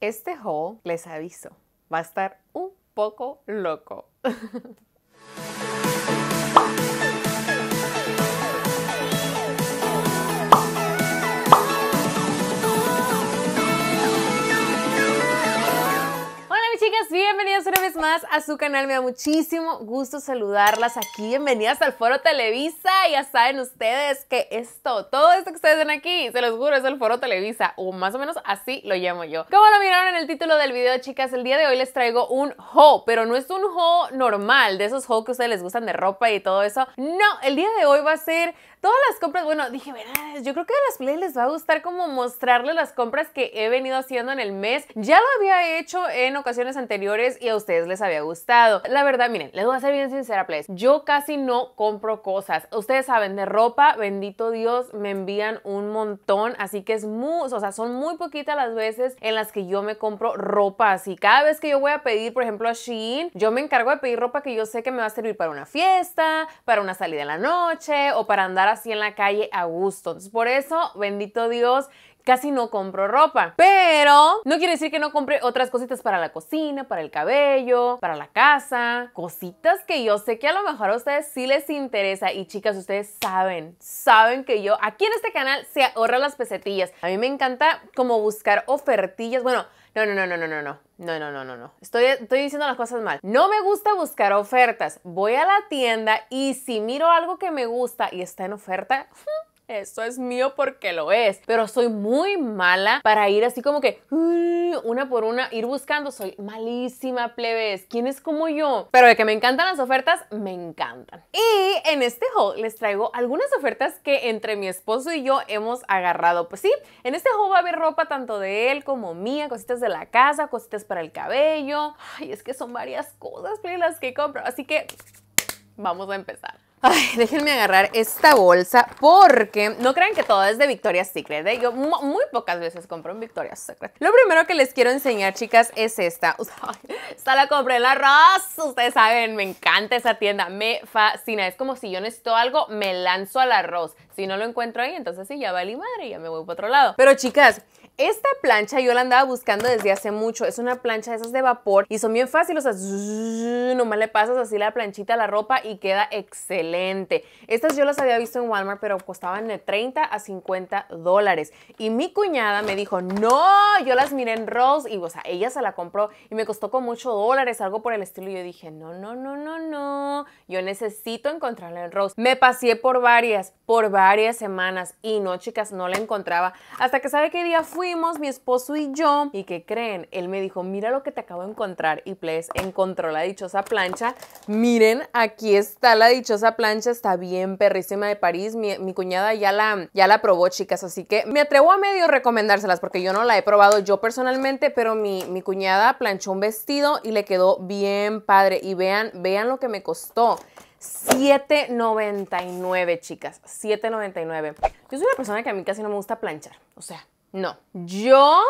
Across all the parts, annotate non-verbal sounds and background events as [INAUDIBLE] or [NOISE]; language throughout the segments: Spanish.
Este haul, les aviso, va a estar un poco loco. [LAUGHS] a su canal. Me da muchísimo gusto saludarlas aquí. Bienvenidas al Foro Televisa. Ya saben ustedes que esto, todo esto que ustedes ven aquí, se los juro, es el Foro Televisa. O más o menos así lo llamo yo. Como lo miraron en el título del video, chicas, el día de hoy les traigo un ho Pero no es un haul normal, de esos hauls que ustedes les gustan de ropa y todo eso. No, el día de hoy va a ser todas las compras, bueno, dije, verás, yo creo que a las play les va a gustar como mostrarles las compras que he venido haciendo en el mes. Ya lo había hecho en ocasiones anteriores y a ustedes les había gustado. La verdad, miren, les voy a ser bien sincera, Play Yo casi no compro cosas. Ustedes saben, de ropa, bendito Dios, me envían un montón, así que es muy, o sea, son muy poquitas las veces en las que yo me compro ropa así. Cada vez que yo voy a pedir, por ejemplo, a Shein, yo me encargo de pedir ropa que yo sé que me va a servir para una fiesta, para una salida en la noche o para andar así en la calle a gusto. Entonces, por eso, bendito Dios, casi no compro ropa. Pero no quiere decir que no compre otras cositas para la cocina, para el cabello, para la casa. Cositas que yo sé que a lo mejor a ustedes sí les interesa. Y chicas, ustedes saben, saben que yo aquí en este canal se ahorra las pesetillas. A mí me encanta como buscar ofertillas. Bueno, no, no, no, no, no, no, no. No, no, no, no, Estoy, estoy diciendo las cosas mal. No me gusta buscar ofertas. Voy a la tienda y si miro algo que me gusta y está en oferta, [LAUGHS] Eso es mío porque lo es. Pero soy muy mala para ir así como que mm, una por una, ir buscando. Soy malísima, plebes. ¿Quién es como yo? Pero de que me encantan las ofertas, me encantan. Y en este haul les traigo algunas ofertas que entre mi esposo y yo hemos agarrado. Pues sí, en este haul va a haber ropa tanto de él como mía, cositas de la casa, cositas para el cabello. Ay, es que son varias cosas, plebes, las que compro. Así que vamos a empezar. Ay, déjenme agarrar esta bolsa porque no crean que todo es de Victoria's Secret. ¿eh? Yo muy pocas veces compro en Victoria's Secret. Lo primero que les quiero enseñar, chicas, es esta. [LAUGHS] esta la compré en la Ross. Ustedes saben, me encanta esa tienda. Me fascina. Es como si yo necesito algo, me lanzo al arroz. Si no lo encuentro ahí, entonces sí, ya vale madre, ya me voy para otro lado. Pero chicas, esta plancha yo la andaba buscando desde hace mucho. Es una plancha de esas de vapor y son bien fáciles. O sea, nomás le pasas así la planchita a la ropa y queda excelente. Estas yo las había visto en Walmart, pero costaban de 30 a 50 dólares. Y mi cuñada me dijo, no, yo las miré en Rose y, o sea, ella se la compró y me costó como 8 dólares, algo por el estilo. Y yo dije, no, no, no, no, no. Yo necesito encontrarla en Rose. Me paseé por varias, por varias semanas y no, chicas, no la encontraba. Hasta que sabe qué día fui mi esposo y yo. ¿Y que creen? Él me dijo, mira lo que te acabo de encontrar. Y Ples encontró la dichosa plancha. Miren, aquí está la dichosa plancha. Está bien perrísima de París. Mi, cuñada ya la, ya la probó, chicas. Así que me atrevo a medio recomendárselas porque yo no la he probado yo personalmente, pero mi, mi cuñada planchó un vestido y le quedó bien padre. Y vean, vean lo que me costó. 7.99, chicas, 7.99. Yo soy una persona que a mí casi no me gusta planchar, o sea, no. Yo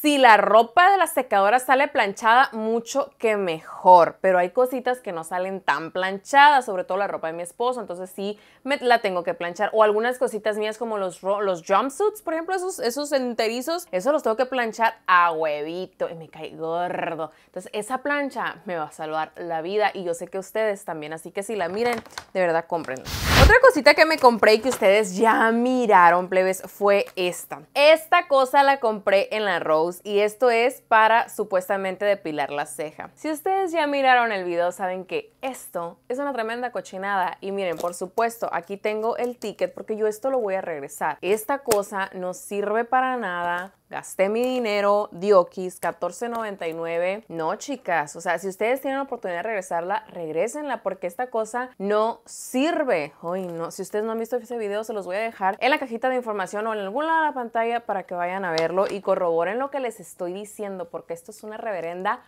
si la ropa de la secadora sale planchada, mucho que mejor, pero hay cositas que no salen tan planchadas, sobre todo la ropa de mi esposo, entonces sí me la tengo que planchar. O algunas cositas mías como los, jumpsuits, por ejemplo, esos, esos enterizos, eso los tengo que planchar a huevito y me cae gordo. Entonces esa plancha me va a salvar la vida y yo sé que ustedes también, así que si la miren, de verdad cómprenla. Otra cosita que me compré y que ustedes ya miraron, plebes, fue esta. Esta cosa la compré en la Rose y esto es para supuestamente depilar la ceja. Si ustedes ya miraron el video saben que esto es una tremenda cochinada y miren, por supuesto, aquí tengo el ticket porque yo esto lo voy a regresar. Esta cosa no sirve para nada, gasté mi dinero, Diokis, $14.99. No, chicas, o sea, si ustedes tienen la oportunidad de regresarla, regresenla porque esta cosa no sirve. Ay, no, si ustedes no han visto ese video, se los voy a dejar en la cajita de información o en algún lado de la pantalla para que vayan a verlo y corroboren lo que les estoy diciendo porque esto es una reverenda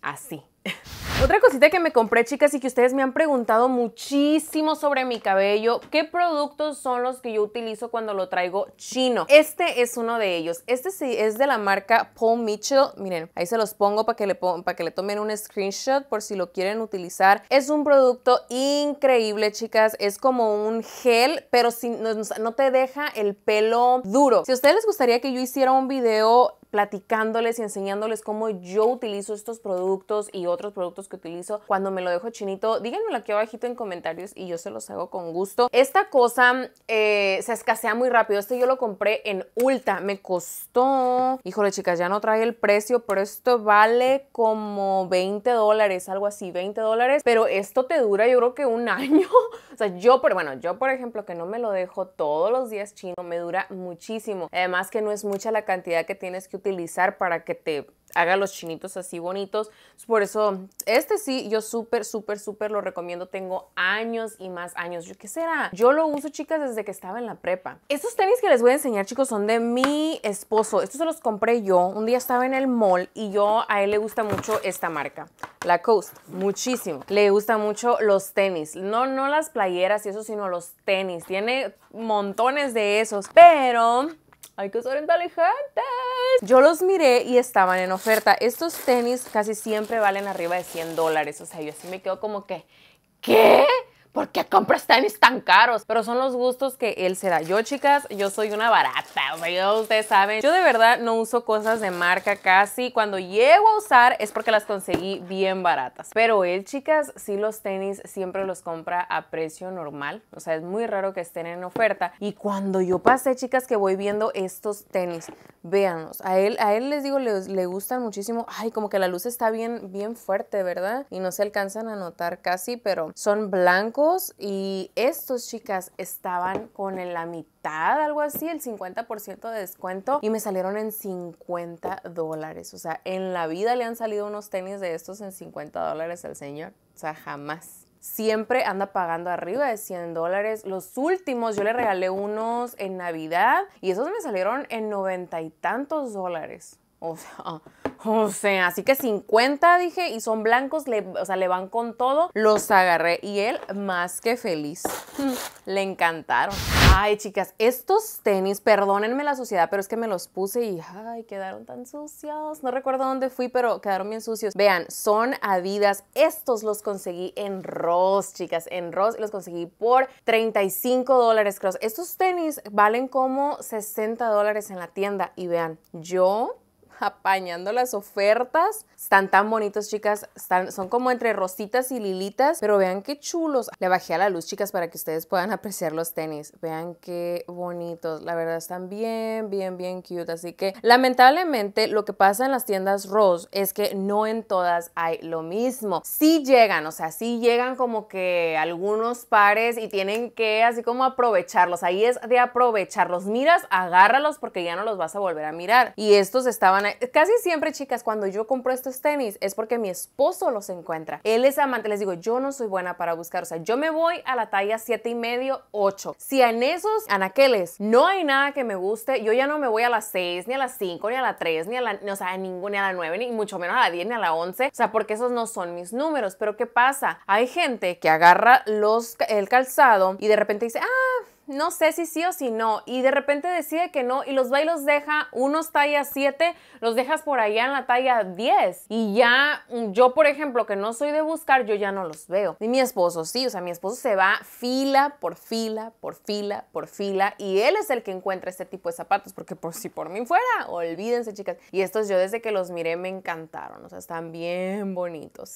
así. [LAUGHS] Otra cosita que me compré, chicas, y que ustedes me han preguntado muchísimo sobre mi cabello, ¿qué productos son los que yo utilizo cuando lo traigo chino? Este es uno de ellos. Este sí es de la marca Paul Mitchell. Miren, ahí se los pongo para que le, para que le tomen un screenshot por si lo quieren utilizar. Es un producto increíble, chicas. Es como un gel, pero si no, no te deja el pelo duro. Si a ustedes les gustaría que yo hiciera un video platicándoles y enseñándoles cómo yo utilizo estos productos y otros productos que utilizo cuando me lo dejo chinito, díganmelo aquí abajito en comentarios y yo se los hago con gusto. Esta cosa eh, se escasea muy rápido. Este yo lo compré en Ulta. Me costó... Híjole, chicas, ya no trae el precio, pero esto vale como 20 dólares, algo así, 20 dólares. Pero esto te dura yo creo que un [LAUGHS] año. o sea, yo, pero bueno, yo por ejemplo que no me lo dejo todos los días chino, me dura muchísimo. Además que no es mucha la cantidad que tienes que utilizar utilizar para que te haga los chinitos así bonitos. Por eso, este sí, yo súper, súper, súper lo recomiendo. Tengo años y más años. ¿Qué será? Yo lo uso, chicas, desde que estaba en la prepa. Estos tenis que les voy a enseñar, chicos, son de mi esposo. Estos se los compré yo. Un día estaba en el mall y yo, a él le gusta mucho esta marca. La Coast. muchísimo. Le gusta mucho los tenis. No, no las playeras y eso, sino los tenis. Tiene montones de esos. Pero hay que ser inteligentes. Yo los miré y estaban en oferta. Estos tenis casi siempre valen arriba de 100 dólares. O sea, yo así me quedo como que, ¿qué? ¿por qué compras tenis tan caros? Pero son los gustos que él se da. Yo, chicas, yo soy una barata, ustedes saben. Yo de verdad no uso cosas de marca casi. Cuando llego a usar es porque las conseguí bien baratas. Pero él, chicas, sí los tenis siempre los compra a precio normal. O sea, es muy raro que estén en oferta. Y cuando yo pasé, chicas, que voy viendo estos tenis, véanlos. A él, a él les digo, le gustan muchísimo. Ay, como que la luz está bien, bien fuerte, ¿verdad? Y no se alcanzan a notar casi, pero son blancos y estos chicas estaban con la mitad, algo así, el 50% de descuento y me salieron en 50 dólares. O sea, en la vida le han salido unos tenis de estos en 50 dólares al señor. O sea, jamás siempre anda pagando arriba de 100 dólares. Los últimos yo le regalé unos en Navidad y esos me salieron en noventa y tantos dólares. [LAUGHS] O sea, así que 50 dije y son blancos, o sea, le van con todo. Los agarré y él más que feliz. [LAUGHS] le encantaron. Ay, chicas, estos tenis, perdónenme la suciedad, pero es que me los puse y ay, quedaron tan sucios. No recuerdo dónde fui, pero quedaron bien sucios. Vean, son Adidas. Estos los conseguí en Ross, chicas, en Ross los conseguí por 35 dólares, cross. Estos tenis valen como 60 dólares en la tienda y vean, yo apañando las ofertas. Están tan bonitos, chicas. Están, son como entre rositas y lilitas, pero vean qué chulos. Le bajé a la luz, chicas, para que ustedes puedan [LAUGHS] apreciar los tenis. Vean qué bonitos. La verdad, están bien, bien, bien cute. Así que, lamentablemente, lo que pasa en las tiendas Rose es que no en todas hay lo mismo. Sí llegan, o sea, sí llegan como que algunos pares y tienen que así como aprovecharlos. Ahí es de aprovecharlos. Miras, agárralos porque ya no los vas a volver a mirar. Y estos estaban Casi siempre, chicas, cuando yo compro estos tenis es porque mi esposo los encuentra. Él es amante, les digo, yo no soy buena para buscar. O sea, yo me voy a la talla 7 y medio, 8. Si en esos anaqueles no hay nada que me guste, yo ya no me voy a las 6, ni a las 5, ni a la 3, ni a la, o sea, a ninguna, ni a la 9, ni mucho menos a la 10, ni a la 11. O sea, porque esos no son mis números. Pero ¿qué pasa? Hay gente que agarra los, el calzado y de repente dice, ah, no sé si sí o si no, y de repente decide que no, y los va y los deja, unos talla 7, los dejas por allá en la talla 10. Y ya yo, por ejemplo, que no soy de buscar, yo ya no los veo. Y mi esposo sí, o sea, mi esposo se va fila por fila, por fila, por fila, y él es el que encuentra este tipo de zapatos, porque por si por mí fuera, olvídense chicas. Y estos yo desde que los miré me encantaron, o sea, están bien bonitos.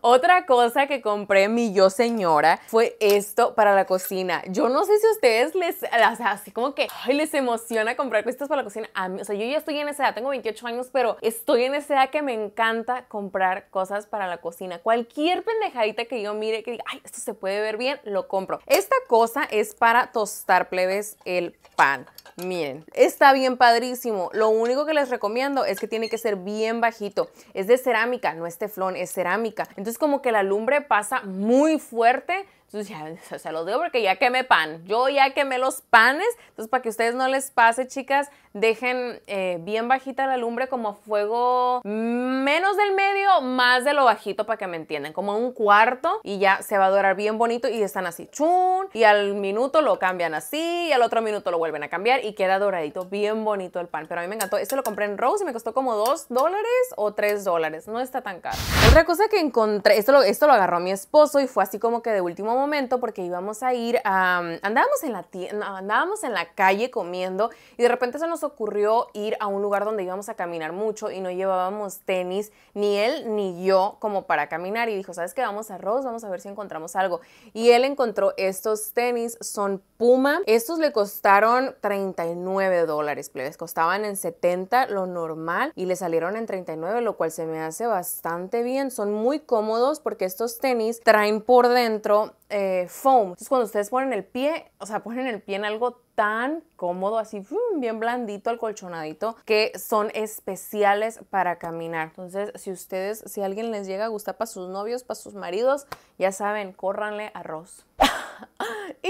Otra cosa que compré mi yo señora fue esto para la cocina. Yo no sé si a ustedes les, así como que ay, les emociona comprar cosas para la cocina. A mí, o sea, yo ya estoy en esa edad, tengo 28 años, pero estoy en esa edad que me encanta comprar cosas para la cocina. Cualquier pendejadita que yo mire que diga, ay, esto se puede ver bien, lo compro. Esta cosa es para tostar plebes el pan. Miren, está bien padrísimo. Lo único que les recomiendo es que tiene que ser bien bajito. Es de cerámica, no es teflón, es cerámica entonces como que la lumbre pasa muy fuerte entonces ya se los digo porque ya quemé pan. Yo ya quemé los panes. Entonces para que ustedes no les pase, chicas, dejen eh, bien bajita la lumbre como fuego menos del medio, más de lo bajito para que me entiendan. Como un cuarto y ya se va a dorar bien bonito y están así chun. Y al minuto lo cambian así y al otro minuto lo vuelven a cambiar y queda doradito, bien bonito el pan. Pero a mí me encantó. Esto lo compré en Rose y me costó como 2 dólares o 3 dólares. No está tan caro. Otra cosa que encontré, esto lo, esto lo agarró mi esposo y fue así como que de último momento porque íbamos a ir a, mm, andábamos en la tienda, andábamos en la calle comiendo y de repente se nos ocurrió ir a un lugar donde íbamos a caminar mucho y no llevábamos tenis, ni él ni yo como para caminar y dijo, ¿sabes qué? Vamos a Ross vamos a ver si encontramos algo. Y él encontró estos tenis, son Puma, estos le costaron 39 dólares, les costaban en 70 lo normal y le salieron en 39, lo cual se me hace bastante bien, son muy cómodos porque estos tenis traen por dentro eh, foam. Entonces cuando ustedes ponen el pie, o sea, ponen el pie en algo tan cómodo, así bien blandito, colchonadito, que son especiales para caminar. Entonces, si ustedes, si alguien les llega a gustar para sus novios, para sus maridos, ya saben, córranle arroz.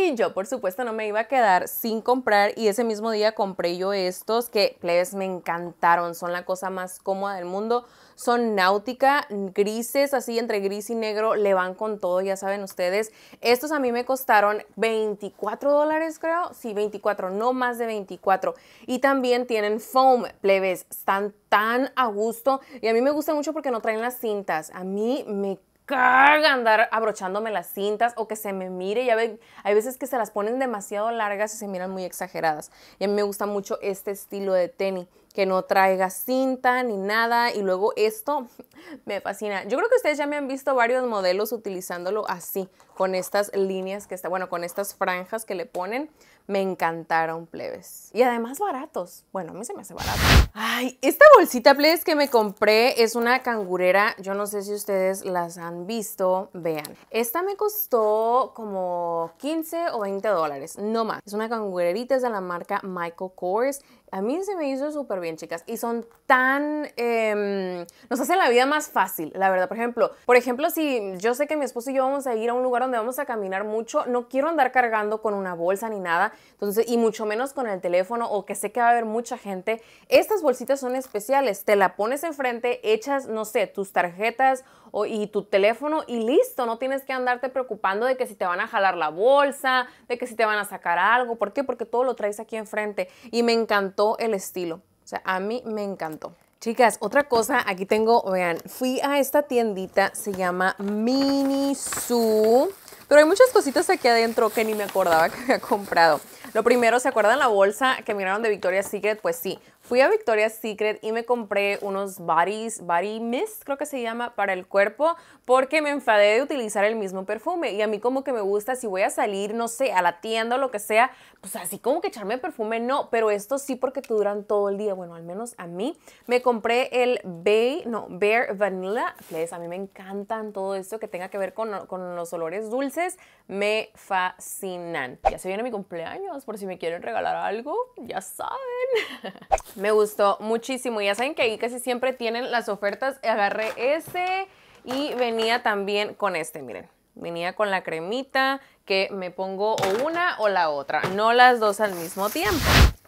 Y yo, por supuesto, no me iba a quedar sin comprar y ese mismo día compré yo estos que, plebes, me encantaron. Son la cosa más cómoda del mundo. Son náutica, grises, así entre gris y negro, le van con todo, ya saben ustedes. Estos a mí me costaron 24 dólares, creo. Sí, 24, no más de 24. Y también tienen foam, plebes, están tan a gusto. Y a mí me gusta mucho porque no traen las cintas. A mí me caga andar abrochándome las cintas o que se me mire. Ya ve, hay veces que se las ponen demasiado largas y se miran muy exageradas. Y a mí me gusta mucho este estilo de tenis que no traiga cinta ni nada. Y luego esto [LAUGHS] me fascina. Yo creo que ustedes ya me han visto varios modelos utilizándolo así, con estas líneas que está, bueno, con estas franjas que le ponen. Me encantaron, plebes. Y además baratos. Bueno, a mí se me hace barato. Ay, esta bolsita, plebes, que me compré es una cangurera. Yo no sé si ustedes las han visto. Vean. Esta me costó como 15 o 20 dólares, no más. Es una cangurerita, es de la marca Michael Kors. A mí se me hizo súper bien, chicas. Y son tan... Em, nos hacen la vida más fácil, la verdad. Por ejemplo, por ejemplo, si yo sé que mi esposo y yo vamos a ir a un lugar donde vamos a caminar mucho, no quiero andar cargando con una bolsa ni nada. Entonces, y mucho menos con el teléfono o que sé que va a haber mucha gente. Estas bolsitas son especiales. Te la pones enfrente, echas, no sé, tus tarjetas o, y tu teléfono y listo. No tienes que andarte preocupando de que si te van a jalar la bolsa, de que si te van a sacar algo. ¿Por qué? Porque todo lo traes aquí enfrente. Y me encantó el estilo. O sea, a mí me encantó. Chicas, otra cosa, aquí tengo, vean, fui a esta tiendita, se llama Mini Su. pero hay muchas cositas aquí adentro que ni me acordaba que había [LAUGHS] comprado. Lo primero, ¿se acuerdan la bolsa que miraron de Victoria's Secret? Pues sí, Fui a Victoria's Secret y me compré unos bodies, body mist creo que se llama, para el cuerpo porque me enfadé de utilizar el mismo perfume y a mí como que me gusta si voy a salir, no sé, a la tienda o lo que sea, pues así como que echarme perfume no, pero esto sí porque te duran todo el día, bueno, al menos a mí. Me compré el Bay, no, Bear Vanilla a mí me encantan todo esto que tenga que ver con, con los olores dulces, me fascinan. Ya se viene mi cumpleaños, por si me quieren regalar algo, ya saben. [LAUGHS] Me gustó muchísimo. Ya saben que ahí casi siempre tienen las ofertas. Agarré ese y venía también con este, miren. Venía con la cremita que me pongo o una o la otra, no las dos al mismo tiempo.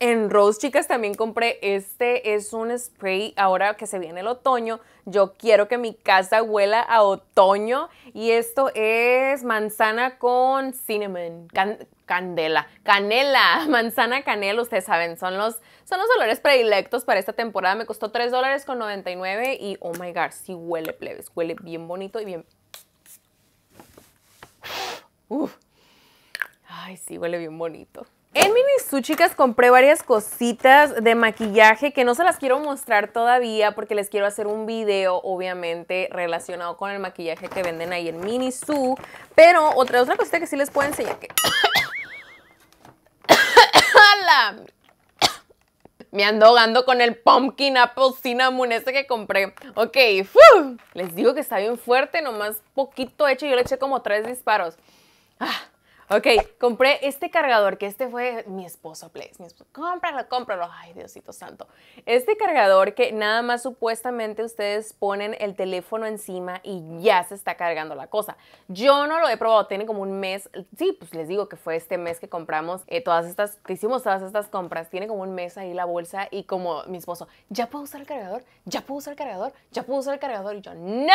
En Rose, chicas, también compré este. Es un spray ahora que se viene el otoño. Yo quiero que mi casa huela a otoño. Y esto es manzana con cinnamon candela, canela, [LAUGHS] manzana canela, ustedes saben, son los, son los olores predilectos para esta temporada. Me costó $3.99 dólares con 99 y oh my god, sí huele plebes, huele bien bonito y bien... Uf. Ay, sí, huele bien bonito. En Minisu, chicas, compré varias cositas de maquillaje que no se las quiero mostrar todavía porque les quiero hacer un video, obviamente, relacionado con el maquillaje que venden ahí en Minisu. Pero otra, otra cosita que sí les puedo enseñar que... Me ando ahogando con el pumpkin apple cinnamon ese que compré. Ok, les digo que está bien fuerte, nomás poquito hecho. Yo le eché como tres disparos. Ah, Ok, compré este cargador, que este fue mi esposo, please. Mi esposo, cómpralo, cómpralo. Ay, Diosito santo. Este cargador que nada más supuestamente ustedes ponen el teléfono encima y ya se está cargando la cosa. Yo no lo he probado, tiene como un mes. Sí, pues les digo que fue este mes que compramos eh, todas estas, que hicimos todas estas compras. Tiene como un mes ahí la bolsa y como mi esposo, ¿ya puedo usar el cargador? ¿Ya puedo usar el cargador? ¿Ya puedo usar el cargador? Y yo, ¡No!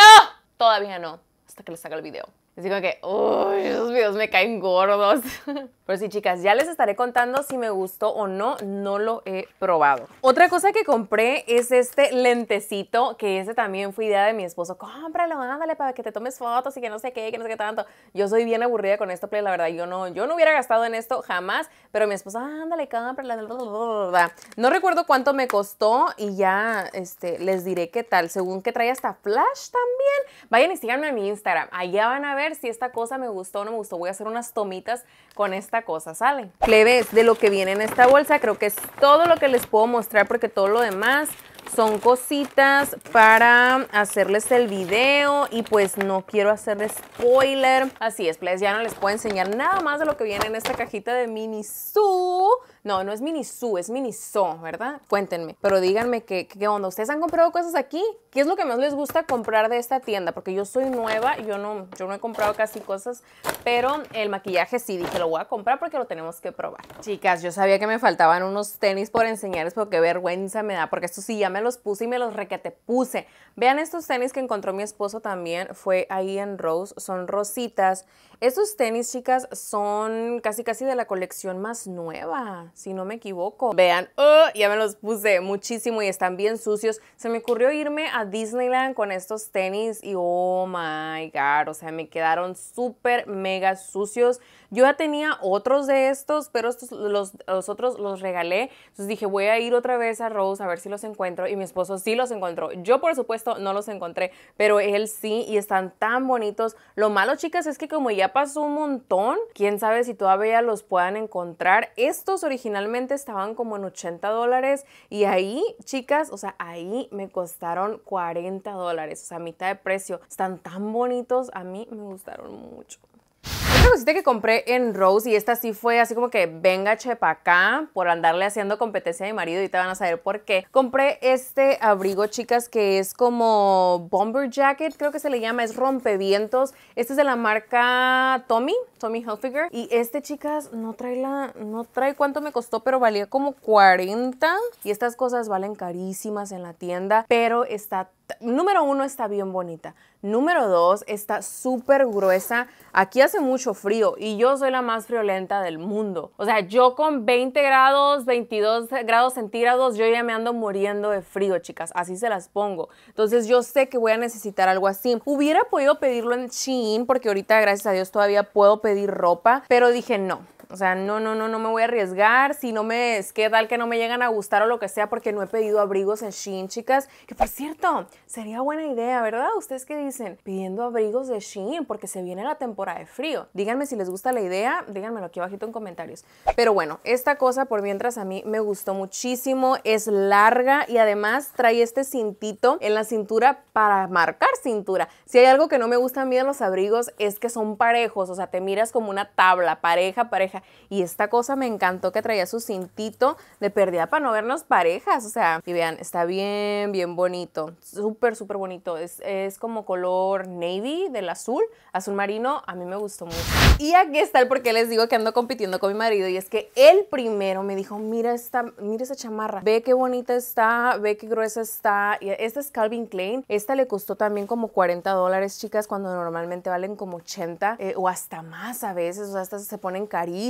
Todavía no, hasta que les haga el video. Así como que, uy, esos videos me caen gordos. [LAUGHS] Pero sí, chicas, ya les estaré contando si me gustó o no, no lo he probado. Otra cosa que compré es este lentecito, que ese también fue idea de mi esposo. Cómpralo, ándale, para que te tomes fotos y que no sé qué, que no sé qué tanto. Yo soy bien aburrida con esto, play, la verdad, yo no, yo no hubiera gastado en esto jamás, pero mi esposo, ándale, cómprala. No recuerdo cuánto me costó y ya este, les diré qué tal, según que trae hasta flash también. Vayan y síganme en mi Instagram, allá van a ver si esta cosa me gustó o no me gustó. Voy a hacer unas tomitas con esta cosa, ¿sale? Plebes, de lo que viene en esta bolsa creo que es todo lo que les puedo mostrar porque todo lo demás son cositas para hacerles el video y pues no quiero hacer spoiler. Así es, plebes, ya no les puedo enseñar nada más de lo que viene en esta cajita de mini su no, no es mini su, es mini so, ¿verdad? Cuéntenme. Pero díganme ¿qué qué ustedes han comprado cosas aquí, ¿qué es lo que más les gusta comprar de esta tienda? Porque yo soy nueva, yo no, yo no he comprado casi cosas, pero el maquillaje sí dije, lo voy a comprar porque lo tenemos que probar. Chicas, yo sabía que me faltaban unos tenis por enseñarles, pero qué vergüenza me da, porque estos sí ya me los puse y me los requete puse. Vean estos tenis que encontró mi esposo también, fue ahí en Rose, son rositas. Estos tenis, chicas, son casi casi de la colección más nueva si no me equivoco. Vean, oh, ya me los puse muchísimo y están bien sucios. Se me ocurrió irme a Disneyland con estos tenis y oh my god, o sea, me quedaron súper mega sucios. Yo ya tenía otros de estos, pero estos, los, otros los regalé. Entonces dije, voy a ir otra vez a Rose a ver si los encuentro. Y mi esposo sí los encontró. Yo, por supuesto, no los encontré, pero él sí y están tan bonitos. Lo malo, chicas, es que como ya pasó un montón, quién sabe si todavía los puedan encontrar. Estos originalmente estaban como en 80 dólares y ahí, chicas, o sea, ahí me costaron 40 dólares, o sea, mitad de precio. Están tan bonitos, a mí me gustaron mucho cosita que compré en Rose y esta sí fue así como que venga chepa acá por andarle haciendo competencia a mi marido y te van a saber por qué. Compré este abrigo, chicas, que es como bomber jacket, creo que se le llama, es rompevientos. Este es de la marca Tommy, Tommy Hilfiger. Y este, chicas, no trae la, no trae cuánto me costó, pero valía como 40. Y estas cosas valen carísimas en la tienda, pero está número uno está bien bonita. Número dos está súper gruesa. Aquí hace mucho frío y yo soy la más friolenta del mundo. O sea, yo con 20 grados, 22 grados centígrados, yo ya me ando muriendo de frío, chicas. Así se las pongo. Entonces yo sé que voy a necesitar algo así. Hubiera podido pedirlo en Shein porque ahorita, gracias a Dios, todavía puedo pedir ropa, pero dije no o sea, no, no, no, no me voy a arriesgar. Si no me, es que tal que no me llegan a gustar o lo que sea porque no he pedido abrigos en Shein, chicas. Que por cierto, sería buena idea, ¿verdad? ¿Ustedes qué dicen? Pidiendo abrigos de Shein porque se viene la temporada de frío. Díganme si les gusta la idea, díganmelo aquí abajito en comentarios. Pero bueno, esta cosa por mientras a mí me gustó muchísimo. Es larga y además trae este cintito en la cintura para marcar cintura. Si hay algo que no me gusta a mí de los abrigos es que son parejos. O sea, te miras como una tabla, pareja, pareja y esta cosa me encantó que traía su cintito de pérdida para no vernos parejas. O sea, y vean, está bien, bien bonito. Súper, súper bonito. Es, es como color navy del azul, azul marino. A mí me gustó mucho. Y aquí está el por qué les digo que ando compitiendo con mi marido. Y es que él primero me dijo, mira esta, mira esa chamarra. Ve qué bonita está, ve qué gruesa está. Y esta es Calvin Klein. Esta le costó también como 40 dólares, chicas, cuando normalmente valen como 80 eh, o hasta más a veces. O sea, estas se ponen carísimas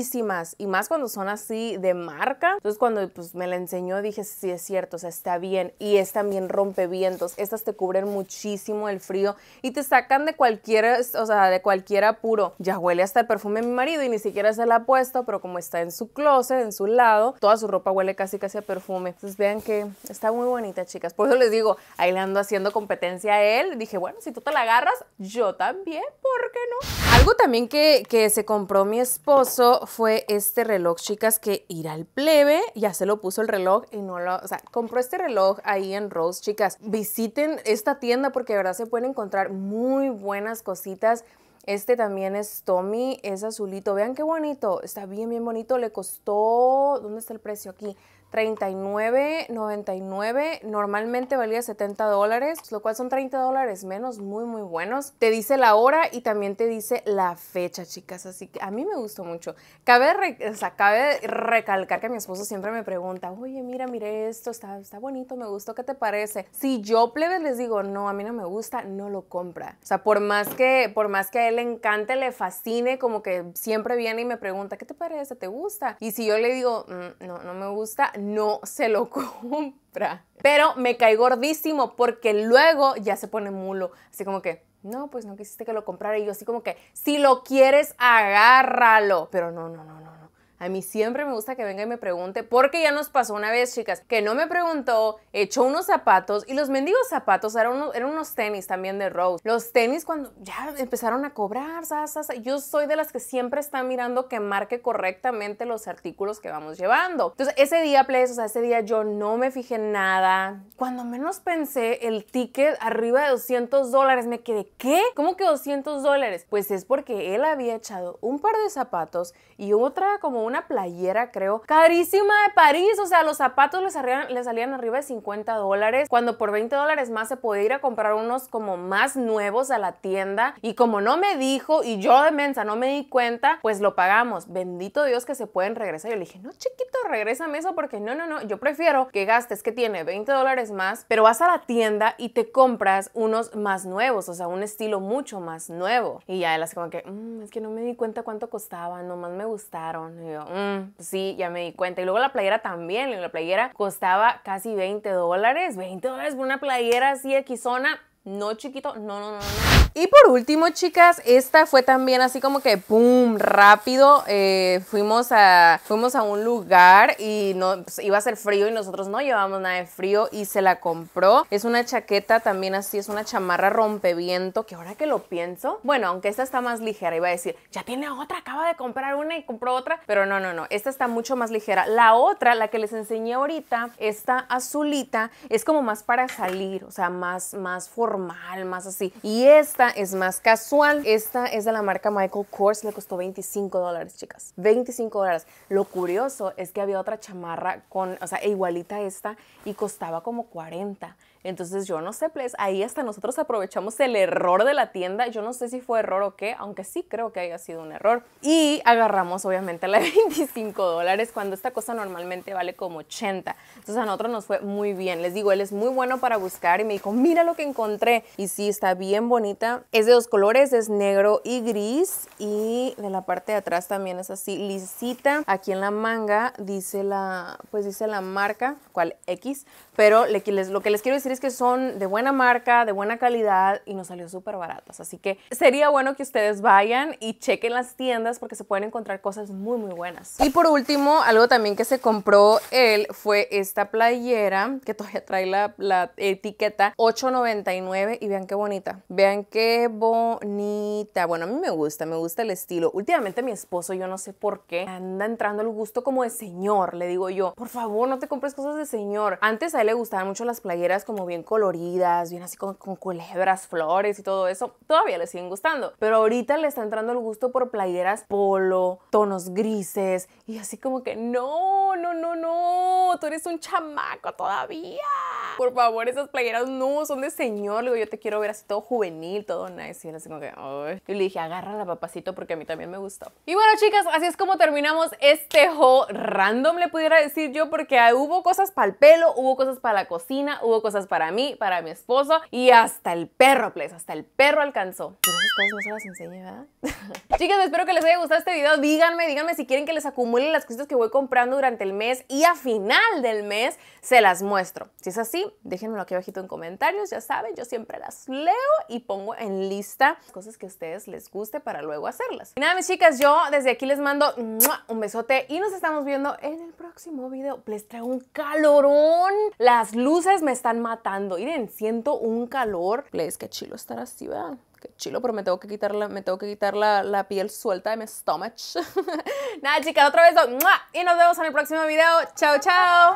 y más cuando son así de marca. Entonces cuando pues, me la enseñó dije, sí es cierto, o sea, está bien y es también rompevientos. Estas te cubren muchísimo el frío y te sacan de cualquier, o sea, de cualquier apuro. Ya huele hasta el perfume de mi marido y ni siquiera se la ha puesto, pero como está en su closet, en su lado, toda su ropa huele casi casi a perfume. Entonces vean que está muy bonita, chicas. Por eso les digo, ahí le ando haciendo competencia a él. Dije, bueno, si tú te la agarras, yo también, ¿por qué no? Algo también que, que se compró mi esposo fue este reloj, chicas, que ir al plebe, ya se lo puso el reloj y no lo, o sea, compró este reloj ahí en Rose, chicas. Visiten esta tienda porque de verdad se pueden encontrar muy buenas cositas. Este también es Tommy, es azulito. Vean qué bonito, está bien, bien bonito. Le costó, ¿dónde está el precio aquí? 39.99. Normalmente valía 70 dólares, lo cual son 30 dólares menos, muy muy buenos. Te dice la hora y también te dice la fecha, chicas. Así que a mí me gustó mucho. Cabe, recalcar que mi esposo siempre me pregunta, oye, mira, mire esto, está, está bonito, me gustó, ¿qué te parece? Si yo plebes les digo, no, a mí no me gusta, no lo compra. O sea, por más que, por más que a él le encante, le fascine, como que siempre viene y me pregunta, ¿qué te parece? ¿Te gusta? Y si yo le digo, mm, no, no me gusta, no se lo [LAUGHS] compra. Pero me cae gordísimo porque luego ya se pone mulo, así como que, no, pues no quisiste que lo comprara. Y yo así como que, si lo quieres, agárralo. Pero no, no, no, no a mí siempre me gusta que venga y me pregunte, porque ya nos pasó una vez, chicas, que no me preguntó, echó unos zapatos y los mendigos zapatos eran unos, tenis también de Rose. Los tenis cuando ya empezaron a cobrar, yo soy de las que siempre están mirando que marque correctamente los artículos que vamos llevando. Entonces, ese día, please, o sea, ese día yo no me fijé en nada. Cuando menos pensé, el ticket arriba de 200 dólares, me quedé, ¿qué? ¿Cómo que 200 dólares? Pues es porque él había echado un par de zapatos y otra como una playera, creo, carísima de París. O sea, los zapatos les salían, salían arriba de 50 dólares, cuando por 20 dólares más se puede ir a comprar unos como más nuevos a la tienda. Y como no me dijo y yo de mensa no me di cuenta, pues lo pagamos. Bendito Dios que se pueden regresar. Yo le dije, no, chiquito, regrésame eso porque no, no, no. Yo prefiero que gastes que tiene 20 dólares más, pero vas a la tienda y te compras unos más nuevos, o sea, un estilo mucho más nuevo. Y ya él así como que, mm, es que no me di cuenta cuánto costaba, nomás me gustaron. Mm, sí, ya me di cuenta. Y luego la playera también, la playera costaba casi 20 dólares, 20 dólares por una playera así equizona no chiquito, no, no, no, Y por último, chicas, esta fue también así como que ¡pum! rápido. Eh, fuimos, a, fuimos a un lugar y no, pues, iba a ser frío y nosotros no llevamos nada de frío y se la compró. Es una chaqueta también así, es una chamarra rompeviento que ahora que lo pienso, bueno, aunque esta está más ligera, iba a decir, ya tiene otra, acaba de comprar una y compró otra, pero no, no, no, esta está mucho más ligera. La otra, la que les enseñé ahorita, esta azulita, es como más para salir, o sea, más, más más así. Y esta es más casual. Esta es de la marca Michael Kors, le costó 25 dólares, chicas. 25 dólares. Lo curioso es que había otra chamarra con, o sea, e igualita esta y costaba como 40. Entonces yo no sé, pues ahí hasta nosotros aprovechamos el error de la tienda. Yo no sé si fue error o qué, aunque sí creo que haya sido un error. Y agarramos obviamente la de 25 [LAUGHS] dólares cuando esta cosa normalmente vale como 80. Entonces a nosotros nos fue muy bien. Les digo, él es muy bueno para buscar y me dijo, mira lo que encontré. Y sí, está bien bonita. Es de dos colores, es negro y gris. Y de la parte de atrás también es así lisita. Aquí en la manga dice la, pues dice la marca, cual X. Pero lo que les quiero decir que son de buena marca, de buena calidad y nos salió súper baratas. Así que sería bueno que ustedes vayan y chequen las tiendas porque se pueden encontrar cosas muy, muy buenas. Y por último, algo también que se compró él fue esta playera que todavía trae la, etiqueta 8.99 y vean qué bonita. Vean qué bonita. Bueno, a mí me gusta, me gusta el estilo. Últimamente mi esposo, yo no sé por qué, anda entrando el gusto como de señor, le digo yo. Por favor, no te compres cosas de señor. Antes a él le gustaban mucho las playeras como bien coloridas, bien así con, con culebras, flores y todo eso, todavía le siguen gustando. Pero ahorita le está entrando el gusto por playeras polo, tonos grises y así como que no, no, no, no, tú eres un chamaco todavía. Por favor, esas playeras no son de señor. Le yo te quiero ver así todo juvenil, todo nice. Y así como que, ay. Yo le dije, agárrala, papacito, porque a mí también me gustó. Y bueno, chicas, así es como terminamos este ho random, le pudiera decir yo, porque hubo cosas para el pelo, hubo cosas para la cocina, hubo cosas para mí, para mi esposo y hasta el perro, please, hasta el perro alcanzó. Pero esas cosas no se las enseñé ¿verdad? [LAUGHS] Chicas, espero que les haya gustado este video. Díganme, díganme si quieren que les acumule las cositas que voy comprando durante el mes y a final del mes se las muestro. Si es así, déjenmelo aquí abajito en comentarios, ya saben, yo siempre las leo y pongo en lista cosas que a ustedes les guste para luego hacerlas. Y nada, mis chicas, yo desde aquí les mando un besote y nos estamos viendo en el próximo video. Les traigo un calorón. Las luces me están matando matando. Miren, siento un calor. Les que chilo estar así, ¿verdad? Qué chilo, pero me tengo que quitar la, me tengo que quitar la, piel suelta de mi stomach. [LAUGHS] Nada, chicas, otra vez. Y nos vemos en el próximo video. Chao, chao.